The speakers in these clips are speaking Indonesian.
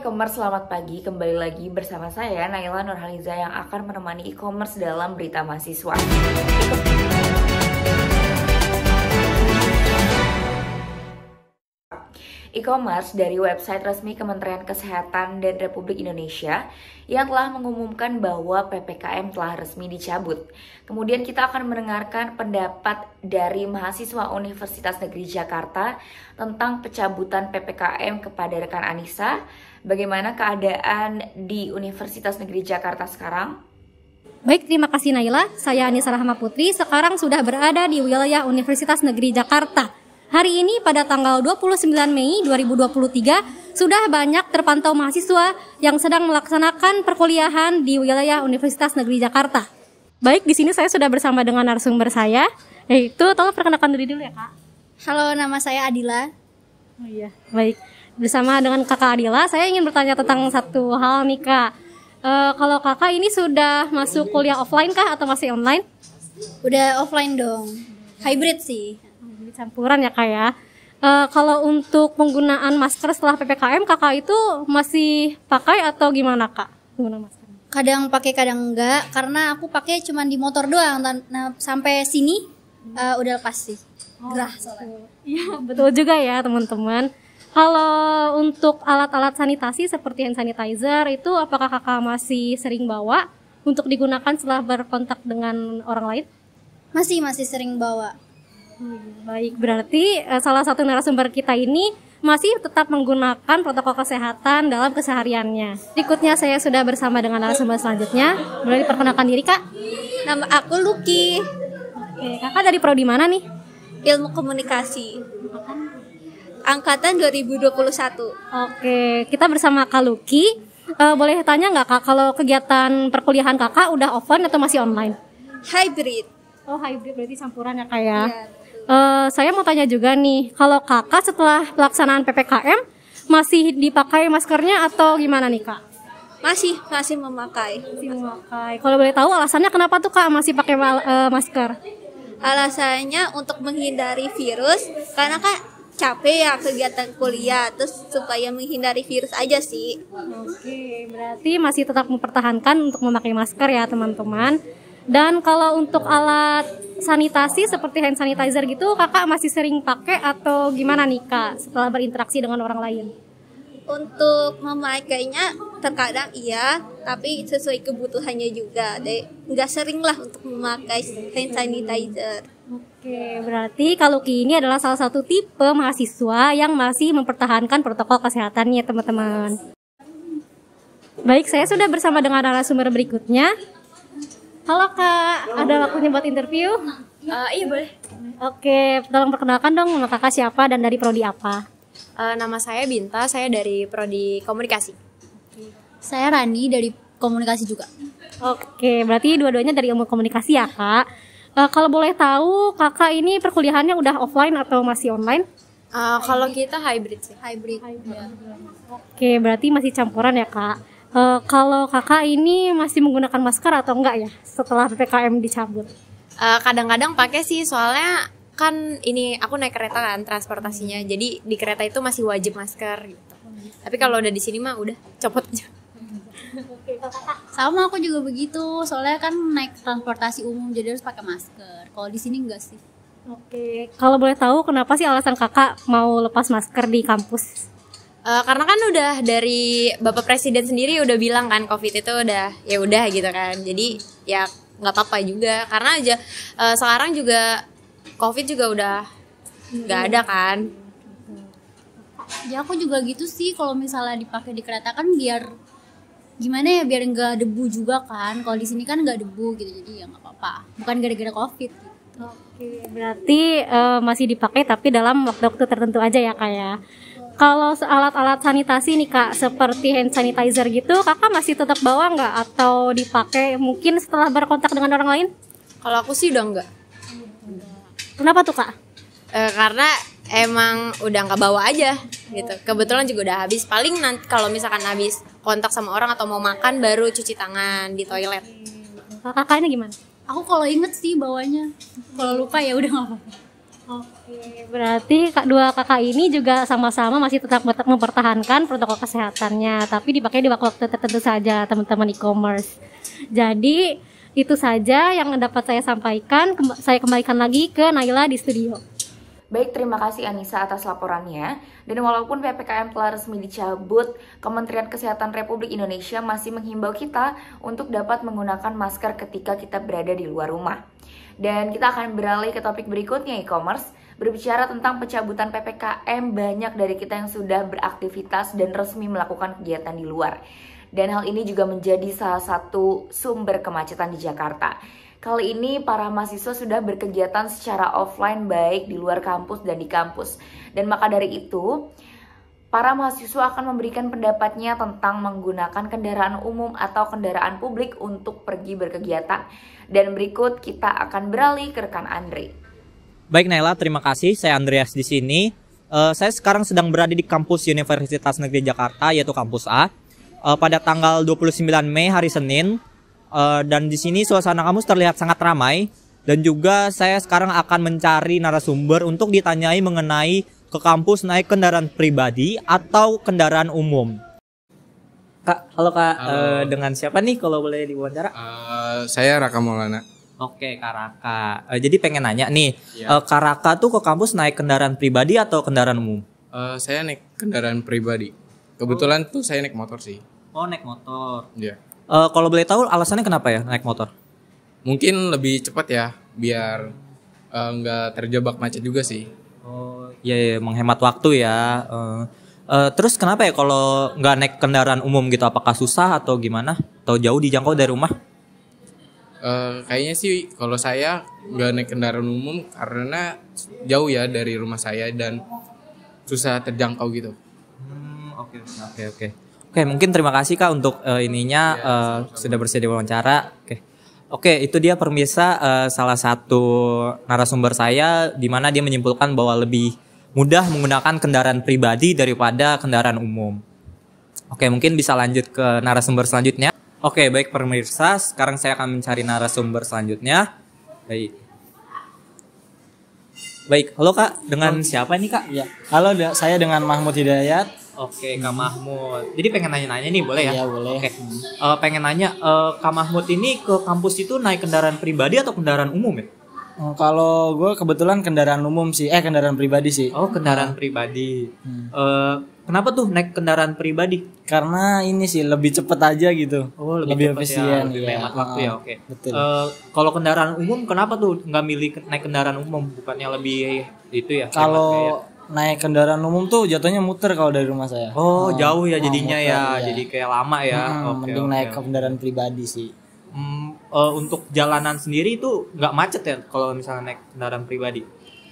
e-commerce, selamat pagi. Kembali lagi bersama saya Naila Nurhaliza yang akan menemani e-commerce dalam berita mahasiswa. e-commerce dari website resmi Kementerian Kesehatan dan Republik Indonesia yang telah mengumumkan bahwa PPKM telah resmi dicabut. Kemudian kita akan mendengarkan pendapat dari mahasiswa Universitas Negeri Jakarta tentang pencabutan PPKM kepada rekan Anissa. Bagaimana keadaan di Universitas Negeri Jakarta sekarang? Baik, terima kasih Naila. Saya Anissa Rahma Putri, sekarang sudah berada di wilayah Universitas Negeri Jakarta. Hari ini pada tanggal 29 Mei 2023 sudah banyak terpantau mahasiswa yang sedang melaksanakan perkuliahan di wilayah Universitas Negeri Jakarta. Baik, di sini saya sudah bersama dengan narasumber saya, yaitu eh, tolong perkenalkan diri dulu ya kak. Halo, nama saya Adila. Oh iya, baik. Bersama dengan kakak Adila, saya ingin bertanya tentang satu hal nih kak. E, kalau kakak ini sudah masuk kuliah offline kah atau masih online? Udah offline dong, hybrid sih jadi campuran ya kak ya. Uh, kalau untuk penggunaan masker setelah ppkm kakak itu masih pakai atau gimana kak? Gimana masker? Kadang pakai kadang enggak karena aku pakai cuma di motor doang. Nah sampai sini uh, udah lepas sih. Oh, Gerah gitu. soalnya. Iya betul juga ya teman-teman. Kalau untuk alat-alat sanitasi seperti hand sanitizer itu apakah kakak masih sering bawa untuk digunakan setelah berkontak dengan orang lain? Masih masih sering bawa baik, berarti eh, salah satu narasumber kita ini masih tetap menggunakan protokol kesehatan dalam kesehariannya. Berikutnya saya sudah bersama dengan narasumber selanjutnya. Boleh diperkenalkan diri kak? Nama aku Luki. Oke, kakak dari prodi mana nih? Ilmu komunikasi. Angkatan 2021. Oke, kita bersama Kak Luki. Uh, boleh tanya nggak kak kalau kegiatan perkuliahan kakak udah offline atau masih online? Hybrid. Oh hybrid berarti campuran ya kak ya? Yeah uh, saya mau tanya juga nih, kalau kakak setelah pelaksanaan PPKM masih dipakai maskernya atau gimana nih kak? Masih, masih memakai. Masih memakai. Kalau boleh tahu alasannya kenapa tuh kak masih pakai uh, masker? Alasannya untuk menghindari virus, karena kan capek ya kegiatan kuliah, terus supaya menghindari virus aja sih. Oke, berarti masih tetap mempertahankan untuk memakai masker ya teman-teman. Dan kalau untuk alat sanitasi seperti hand sanitizer gitu, kakak masih sering pakai atau gimana nih kak setelah berinteraksi dengan orang lain? Untuk memakainya terkadang iya, tapi sesuai kebutuhannya juga. Deh, nggak sering lah untuk memakai hand sanitizer. Oke, berarti kalau kini adalah salah satu tipe mahasiswa yang masih mempertahankan protokol kesehatannya, teman-teman. Baik, saya sudah bersama dengan narasumber berikutnya. Halo Kak, Halo. ada waktunya buat interview? Uh, iya boleh. Oke, tolong perkenalkan dong nama Kakak siapa dan dari prodi apa? Uh, nama saya Binta, saya dari prodi komunikasi. Saya Rani dari komunikasi juga. Oke, berarti dua-duanya dari ilmu komunikasi ya Kak. Uh, kalau boleh tahu, Kakak ini perkuliahannya udah offline atau masih online? Uh, kalau kita hybrid sih. Hybrid. hybrid. Ya. Oke, berarti masih campuran ya Kak. Uh, kalau kakak ini masih menggunakan masker atau enggak ya setelah ppkm dicabut? Uh, kadang-kadang pakai sih soalnya kan ini aku naik kereta kan transportasinya hmm. jadi di kereta itu masih wajib masker gitu. Hmm. Tapi kalau udah di sini mah udah copot aja. Sama aku juga begitu soalnya kan naik transportasi umum jadi harus pakai masker. Kalau di sini enggak sih. Oke, kalau boleh tahu kenapa sih alasan kakak mau lepas masker di kampus? uh, karena kan udah dari bapak presiden sendiri udah bilang kan covid itu udah ya udah gitu kan jadi ya nggak apa-apa juga karena aja uh, sekarang juga covid juga udah nggak ada kan ya aku juga gitu sih kalau misalnya dipakai di kereta kan biar gimana ya biar nggak debu juga kan kalau di sini kan nggak debu gitu jadi ya nggak apa-apa bukan gara-gara covid gitu. Oke, berarti uh, masih dipakai tapi dalam waktu-waktu tertentu aja ya kayak. Ya? Kalau alat-alat sanitasi nih kak, seperti hand sanitizer gitu, kakak masih tetap bawa nggak atau dipakai mungkin setelah berkontak dengan orang lain? Kalau aku sih udah nggak. Kenapa tuh kak? E, karena emang udah nggak bawa aja gitu. Kebetulan juga udah habis. Paling nanti kalau misalkan habis kontak sama orang atau mau makan baru cuci tangan di toilet. Kakaknya gimana? Aku kalau inget sih bawanya. Kalau lupa ya udah nggak apa-apa Oke, berarti dua kakak ini juga sama-sama masih tetap mempertahankan protokol kesehatannya, tapi dipakai di waktu tertentu saja, teman-teman e-commerce. Jadi itu saja yang dapat saya sampaikan. saya kembalikan lagi ke Naila di studio. Baik, terima kasih Anissa atas laporannya. Dan walaupun PPKM telah resmi dicabut, Kementerian Kesehatan Republik Indonesia masih menghimbau kita untuk dapat menggunakan masker ketika kita berada di luar rumah. Dan kita akan beralih ke topik berikutnya e-commerce berbicara tentang pencabutan PPKM, banyak dari kita yang sudah beraktivitas dan resmi melakukan kegiatan di luar. Dan hal ini juga menjadi salah satu sumber kemacetan di Jakarta. Kali ini para mahasiswa sudah berkegiatan secara offline baik di luar kampus dan di kampus. Dan maka dari itu, Para mahasiswa akan memberikan pendapatnya tentang menggunakan kendaraan umum atau kendaraan publik untuk pergi berkegiatan. Dan berikut kita akan beralih ke rekan Andre. Baik Naila, terima kasih. Saya Andreas di sini. Uh, saya sekarang sedang berada di kampus Universitas Negeri Jakarta, yaitu kampus A. Uh, pada tanggal 29 Mei hari Senin, uh, dan di sini suasana kampus terlihat sangat ramai. Dan juga saya sekarang akan mencari narasumber untuk ditanyai mengenai ke kampus naik kendaraan pribadi atau kendaraan umum? Kak, halo Kak, halo. Uh, dengan siapa nih kalau boleh diwawancara? Uh, saya Raka Maulana. Oke, Kak Raka. Uh, jadi pengen nanya nih, ya. uh, Kak Raka tuh ke kampus naik kendaraan pribadi atau kendaraan umum? Uh, saya naik kendaraan pribadi. Kebetulan oh. tuh saya naik motor sih. Oh, naik motor. Iya. Yeah. Uh, kalau boleh tahu alasannya kenapa ya naik motor? Mungkin lebih cepat ya, biar nggak uh, terjebak macet juga sih. Oh iya, iya menghemat waktu ya. Uh, uh, terus kenapa ya kalau nggak naik kendaraan umum gitu? Apakah susah atau gimana? Atau jauh dijangkau dari rumah? Uh, kayaknya sih kalau saya nggak naik kendaraan umum karena jauh ya dari rumah saya dan susah terjangkau gitu. Hmm, oke oke oke oke. mungkin terima kasih kak untuk uh, ininya ya, uh, sudah bersedia wawancara. Oke. Okay. Oke, itu dia pemirsa uh, eh, salah satu narasumber saya di mana dia menyimpulkan bahwa lebih mudah menggunakan kendaraan pribadi daripada kendaraan umum. Oke, mungkin bisa lanjut ke narasumber selanjutnya. Oke, baik pemirsa, sekarang saya akan mencari narasumber selanjutnya. Baik. Baik, halo Kak, dengan siapa ini Kak? Ya. Halo, saya dengan Mahmud Hidayat. Oke, Kak Mahmud. Jadi pengen nanya-nanya nih, boleh ya? Iya, boleh. Oke. Uh, pengen nanya, uh, Kak Mahmud ini ke kampus itu naik kendaraan pribadi atau kendaraan umum ya? Oh, kalau gue kebetulan kendaraan umum sih, eh kendaraan pribadi sih. Oh, kendaraan pribadi. Hmm. Uh, kenapa tuh naik kendaraan pribadi? Karena ini sih lebih cepet aja gitu. Oh, lebih, lebih ya, efisien, ya, lebih iya. hemat waktu ya. Ah, oke. Okay. Betul. Uh, kalau kendaraan umum, kenapa tuh nggak milih naik kendaraan umum, bukannya lebih itu ya? Kalau ya? naik kendaraan umum tuh jatuhnya muter kalau dari rumah saya. Oh, oh jauh ya oh, jadinya ya. ya. Jadi kayak lama ya. Hmm, okay, mending okay, naik kendaraan pribadi sih. Hmm, uh, untuk jalanan sendiri itu nggak macet ya kalau misalnya naik kendaraan pribadi.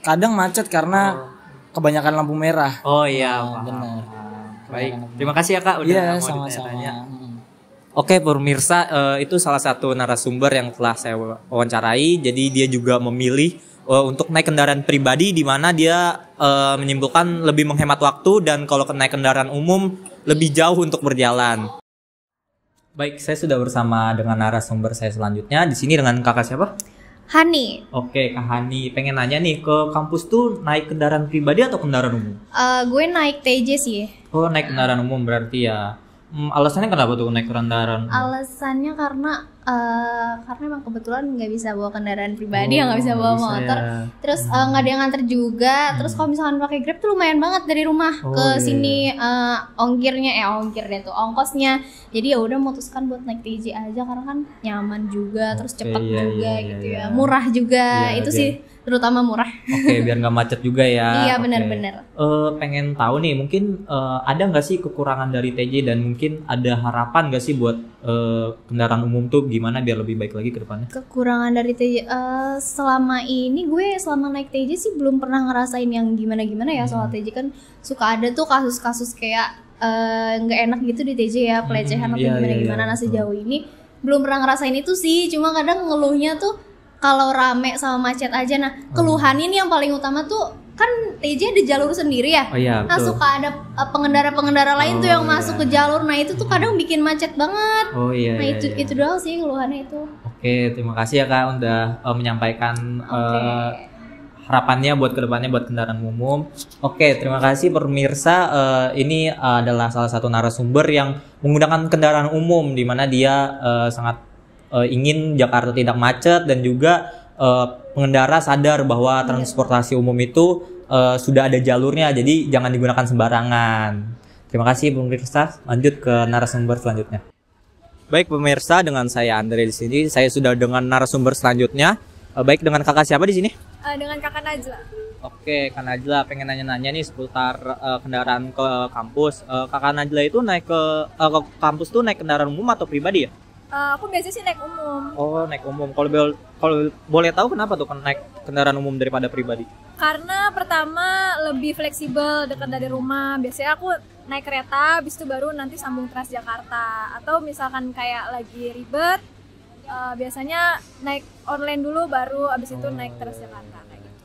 Kadang macet karena oh. kebanyakan lampu merah. Oh iya, nah, benar. Baik. Terima kasih ya Kak udah yeah, sama-sama. Oke pemirsa eh, itu salah satu narasumber yang telah saya wawancarai. Jadi dia juga memilih eh, untuk naik kendaraan pribadi di mana dia uh, eh, menyimpulkan lebih menghemat waktu dan kalau naik kendaraan umum lebih jauh untuk berjalan. Baik, saya sudah bersama dengan narasumber saya selanjutnya di sini dengan kakak siapa? Hani. Oke, Kak Hani, pengen nanya nih ke kampus tuh naik kendaraan pribadi atau kendaraan umum? Uh, gue naik TJ sih. Oh, naik kendaraan umum berarti ya. Hmm, alasannya kenapa tuh naik kendaraan? Umum? Alasannya karena Uh, karena emang kebetulan nggak bisa bawa kendaraan pribadi, oh, nggak oh, bisa bawa bisa motor, ya. terus eh, nggak hmm. uh, ada yang nganter juga, hmm. terus kalau misalkan pakai grab tuh lumayan banget dari rumah oh, ke iya. sini uh, ongkirnya, eh ongkirnya tuh ongkosnya, jadi ya udah memutuskan buat naik TJ aja karena kan nyaman juga, okay, terus cepet iya, juga iya, gitu iya. ya, iya. murah juga, iya, itu okay. Iya. sih terutama murah. Oke, okay, biar nggak macet juga ya. iya, benar-benar. Uh, pengen tahu nih, mungkin uh, ada nggak sih kekurangan dari TJ dan mungkin ada harapan nggak sih buat uh, kendaraan umum tuh gimana biar lebih baik lagi ke depannya? Kekurangan dari TJ uh, selama ini gue selama naik TJ sih belum pernah ngerasain yang gimana-gimana ya hmm. soal TJ kan suka ada tuh kasus-kasus kayak nggak uh, enak gitu di TJ ya pelecehan hmm, atau gimana-gimana. Iya, iya, iya. Nah sejauh ini belum pernah ngerasain itu sih. Cuma kadang ngeluhnya tuh kalau rame sama macet aja nah keluhan ini yang paling utama tuh kan TJ ada jalur sendiri ya. Oh iya. Nah, betul. Nah suka ada eh, pengendara-pengendara lain oh, tuh yang oh, iya. masuk ke jalur. Nah itu tuh kadang bikin macet banget. Oh iya. Nah iya, itu iya. itu doang sih keluhannya itu. Oke terima kasih ya kak udah uh, menyampaikan okay. uh, eh, harapannya buat kedepannya buat kendaraan umum. Oke terima kasih pemirsa. Uh, ini adalah salah satu narasumber yang menggunakan kendaraan umum dimana dia uh, sangat uh, ingin Jakarta tidak macet dan juga uh, pengendara sadar bahwa iya. transportasi umum itu uh, sudah ada jalurnya jadi jangan digunakan sembarangan. Terima kasih pemirsa. Lanjut ke narasumber selanjutnya. Baik pemirsa, dengan saya Andre di sini, saya sudah dengan narasumber selanjutnya. Uh, baik dengan kakak siapa di sini? Uh, dengan kakak Najla. Oke, Kak Najla pengen nanya-nanya nih seputar uh, kendaraan ke kampus. Uh, kakak Najla itu naik ke, uh, ke kampus tuh naik kendaraan umum atau pribadi ya? Uh, aku biasanya sih naik umum. Oh, naik umum. Kalau kalau boleh tahu kenapa tuh naik kendaraan umum daripada pribadi? Karena pertama lebih fleksibel dekat dari rumah. Biasanya aku naik kereta, habis itu baru nanti sambung Transjakarta. Atau misalkan kayak lagi ribet, uh, biasanya naik online dulu, baru habis itu oh. naik Transjakarta kayak gitu.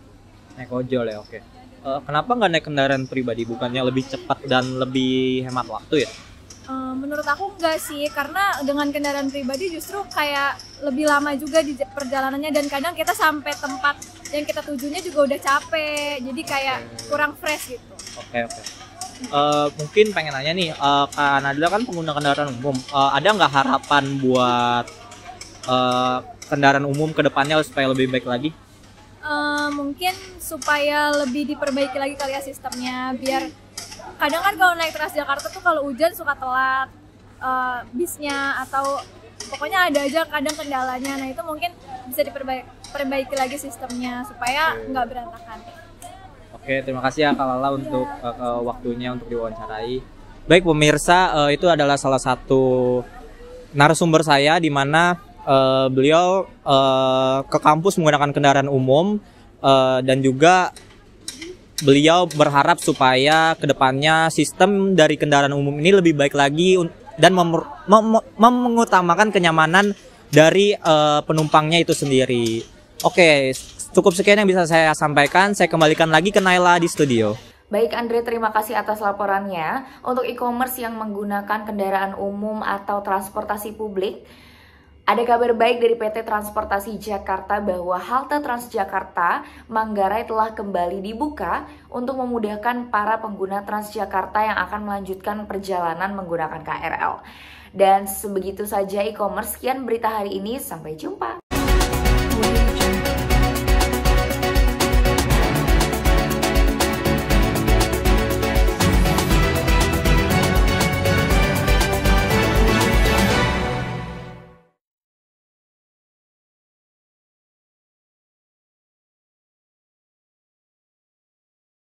Naik ojol ya, oke. Okay. Uh, eh, kenapa nggak naik kendaraan pribadi? Bukannya lebih cepat dan lebih hemat waktu ya? menurut aku enggak sih karena dengan kendaraan pribadi justru kayak lebih lama juga di perjalanannya dan kadang kita sampai tempat yang kita tujunya juga udah capek jadi kayak kurang fresh gitu oke okay, oke okay. Uh, eh, mungkin pengen nanya nih uh, Kak Nadila kan pengguna kendaraan umum uh, ada nggak harapan buat uh, kendaraan umum ke depannya supaya lebih baik lagi uh, mungkin supaya lebih diperbaiki lagi kali ya sistemnya biar kadang kan kalau naik Transjakarta tuh kalau hujan suka telat uh, bisnya atau pokoknya ada aja kadang kendalanya nah itu mungkin bisa diperbaiki perbaiki lagi sistemnya supaya nggak berantakan Oke, terima kasih ya Kak Lala untuk ya. uh, uh, waktunya untuk diwawancarai. Baik pemirsa, uh, itu adalah salah satu narasumber saya di mana uh, beliau uh, ke kampus menggunakan kendaraan umum uh, dan juga beliau berharap supaya kedepannya sistem dari kendaraan umum ini lebih baik lagi dan mem mem mem mengutamakan kenyamanan dari uh, penumpangnya itu sendiri. Oke, cukup sekian yang bisa saya sampaikan. Saya kembalikan lagi ke Naila di studio. Baik Andre, terima kasih atas laporannya. Untuk e-commerce yang menggunakan kendaraan umum atau transportasi publik, ada kabar baik dari PT Transportasi Jakarta bahwa halte Transjakarta Manggarai telah kembali dibuka untuk memudahkan para pengguna Transjakarta yang akan melanjutkan perjalanan menggunakan KRL. Dan sebegitu saja e-commerce, sekian berita hari ini, sampai jumpa.